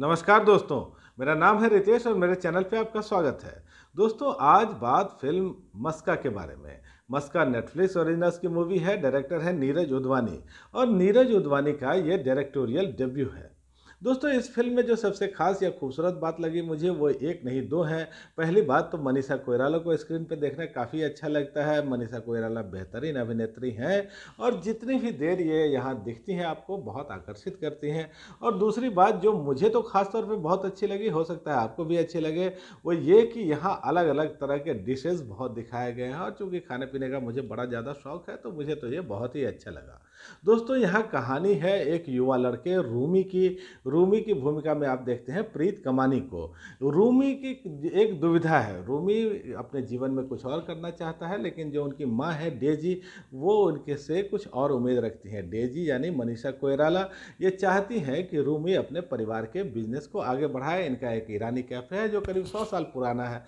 नमस्कार दोस्तों मेरा नाम है रितेश और मेरे चैनल पे आपका स्वागत है दोस्तों आज बात फिल्म मस्का के बारे में मस्का नेटफ्लिक्स ओरिजिनल्स की मूवी है डायरेक्टर है नीरज उधवानी और नीरज उधवानी का ये डायरेक्टोरियल डेब्यू है दोस्तों इस फिल्म में जो सबसे खास या खूबसूरत बात लगी मुझे वो एक नहीं दो है पहली बात तो मनीषा कोयराला को स्क्रीन पर देखना काफ़ी अच्छा लगता है मनीषा कोयराला बेहतरीन अभिनेत्री हैं और जितनी भी देर ये यहाँ दिखती हैं आपको बहुत आकर्षित करती हैं और दूसरी बात जो मुझे तो खास तौर पे बहुत अच्छी लगी हो सकता है आपको भी अच्छी लगे वो ये कि यहाँ अलग अलग तरह के डिशेज़ बहुत दिखाए गए हैं और चूँकि खाने पीने का मुझे बड़ा ज़्यादा शौक है तो मुझे तो ये बहुत ही अच्छा लगा दोस्तों यह कहानी है एक युवा लड़के रूमी की रूमी की भूमिका में आप देखते हैं प्रीत कमानी को रूमी की एक दुविधा है रूमी अपने जीवन में कुछ और करना चाहता है लेकिन जो उनकी माँ है डेजी वो उनके से कुछ और उम्मीद रखती हैं डेजी यानी मनीषा कोयराला ये चाहती हैं कि रूमी अपने परिवार के बिजनेस को आगे बढ़ाए इनका एक ईरानी कैफ़े है जो करीब सौ साल पुराना है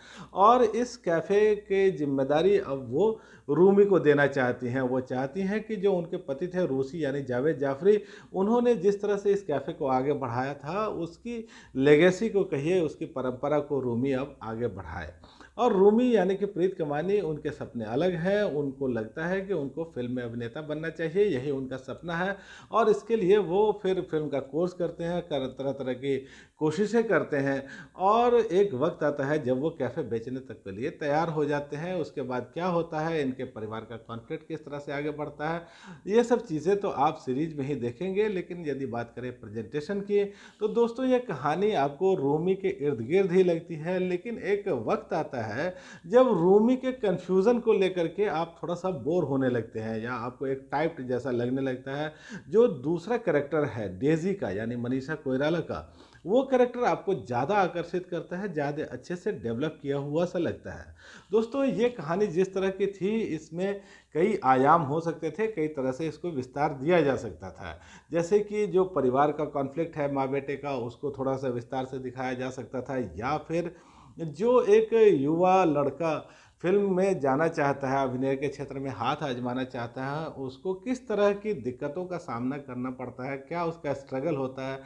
और इस कैफ़े के जिम्मेदारी अब वो रूमी को देना चाहती हैं वो चाहती हैं कि जो उनके पति थे थे रूसी यानी जावेद जाफरी उन्होंने जिस तरह से इस कैफ़े को आगे बढ़ाया था उसकी लेगेसी को कहिए उसकी परंपरा को रूमी अब आगे बढ़ाए और रूमी यानी कि प्रीत कमानी उनके सपने अलग हैं उनको लगता है कि उनको फिल्म में अभिनेता बनना चाहिए यही उनका सपना है और इसके लिए वो फिर फिल्म का कोर्स करते हैं कर तरह तरह की कोशिशें करते हैं और एक वक्त आता है जब वो कैफ़े बेचने तक के लिए तैयार हो जाते हैं उसके बाद क्या होता है इनके परिवार का कॉन्फ्लिक्ट किस तरह से आगे बढ़ता है ये सब चीज़ें तो आप सीरीज में ही देखेंगे लेकिन यदि बात करें प्रजेंटेशन की तो दोस्तों ये कहानी आपको रूमी के इर्द गिर्द ही लगती है लेकिन एक वक्त आता है है जब रूमी के कन्फ्यूज़न को लेकर के आप थोड़ा सा बोर होने लगते हैं या आपको एक टाइप्ड जैसा लगने लगता है जो दूसरा करेक्टर है डेजी का यानी मनीषा कोयराला का वो करेक्टर आपको ज़्यादा आकर्षित करता है ज़्यादा अच्छे से डेवलप किया हुआ सा लगता है दोस्तों ये कहानी जिस तरह की थी इसमें कई आयाम हो सकते थे कई तरह से इसको विस्तार दिया जा सकता था जैसे कि जो परिवार का कॉन्फ्लिक्ट है माँ बेटे का उसको थोड़ा सा विस्तार से दिखाया जा सकता था या फिर जो एक युवा लड़का फिल्म में जाना चाहता है अभिनय के क्षेत्र में हाथ आजमाना चाहता है उसको किस तरह की दिक्कतों का सामना करना पड़ता है क्या उसका स्ट्रगल होता है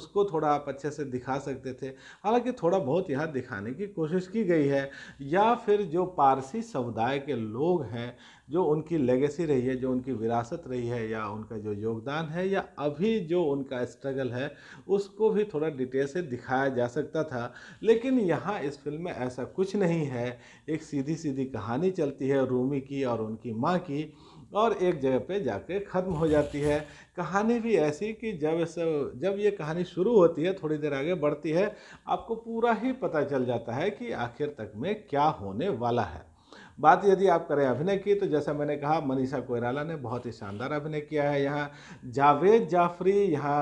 उसको थोड़ा आप अच्छे से दिखा सकते थे हालांकि थोड़ा बहुत यहाँ दिखाने की कोशिश की गई है या फिर जो पारसी समुदाय के लोग हैं जो उनकी लेगेसी रही है जो उनकी विरासत रही है या उनका जो योगदान है या अभी जो उनका स्ट्रगल है उसको भी थोड़ा डिटेल से दिखाया जा सकता था लेकिन यहाँ इस फिल्म में ऐसा कुछ नहीं है एक सीधी सीधी कहानी चलती है रूमी की और उनकी माँ की और एक जगह पे जाके ख़त्म हो जाती है कहानी भी ऐसी कि जब सब जब ये कहानी शुरू होती है थोड़ी देर आगे बढ़ती है आपको पूरा ही पता चल जाता है कि आखिर तक में क्या होने वाला है बात यदि आप करें अभिनय की तो जैसा मैंने कहा मनीषा कोयराला ने बहुत ही शानदार अभिनय किया है यहाँ जावेद जाफरी यहाँ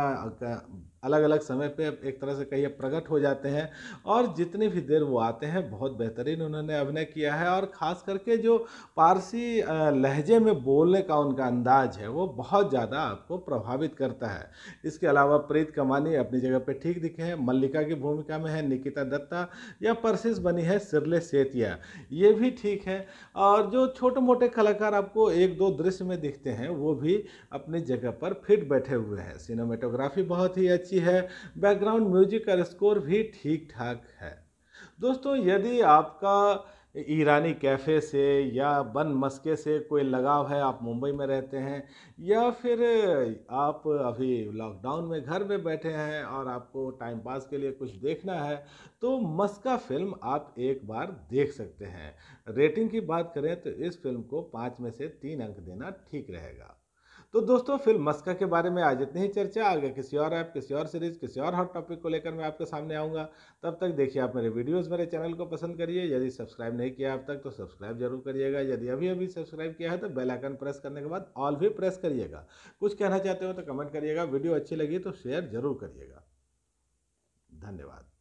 अलग अलग समय पे एक तरह से कहिए प्रकट हो जाते हैं और जितनी भी देर वो आते हैं बहुत बेहतरीन उन्होंने अभिनय किया है और ख़ास करके जो पारसी लहजे में बोलने का उनका अंदाज है वो बहुत ज़्यादा आपको प्रभावित करता है इसके अलावा प्रीत कमानी अपनी जगह पे ठीक दिखे हैं मल्लिका की भूमिका में है निकिता दत्ता या परसिस बनी है सिरले सेतिया ये भी ठीक है और जो छोटे मोटे कलाकार आपको एक दो दृश्य में दिखते हैं वो भी अपनी जगह पर फिट बैठे हुए हैं सिनेमेटोग्राफी बहुत ही अच्छी अच्छी है बैकग्राउंड म्यूजिक का स्कोर भी ठीक ठाक है दोस्तों यदि आपका ईरानी कैफ़े से या बन मस्के से कोई लगाव है आप मुंबई में रहते हैं या फिर आप अभी लॉकडाउन में घर में बैठे हैं और आपको टाइम पास के लिए कुछ देखना है तो मस्का फिल्म आप एक बार देख सकते हैं रेटिंग की बात करें तो इस फिल्म को पाँच में से तीन अंक देना ठीक रहेगा तो दोस्तों फिल्म मस्का के बारे में आज इतनी ही चर्चा आगे किसी और ऐप किसी और सीरीज किसी और हॉट टॉपिक को लेकर मैं आपके सामने आऊँगा तब तक देखिए आप मेरे वीडियोज़ मेरे चैनल को पसंद करिए यदि सब्सक्राइब नहीं किया अब तक तो सब्सक्राइब जरूर करिएगा यदि अभी अभी सब्सक्राइब किया है तो बेलाइकन प्रेस करने के बाद ऑल भी प्रेस करिएगा कुछ कहना चाहते हो तो कमेंट करिएगा वीडियो अच्छी लगी तो शेयर जरूर करिएगा धन्यवाद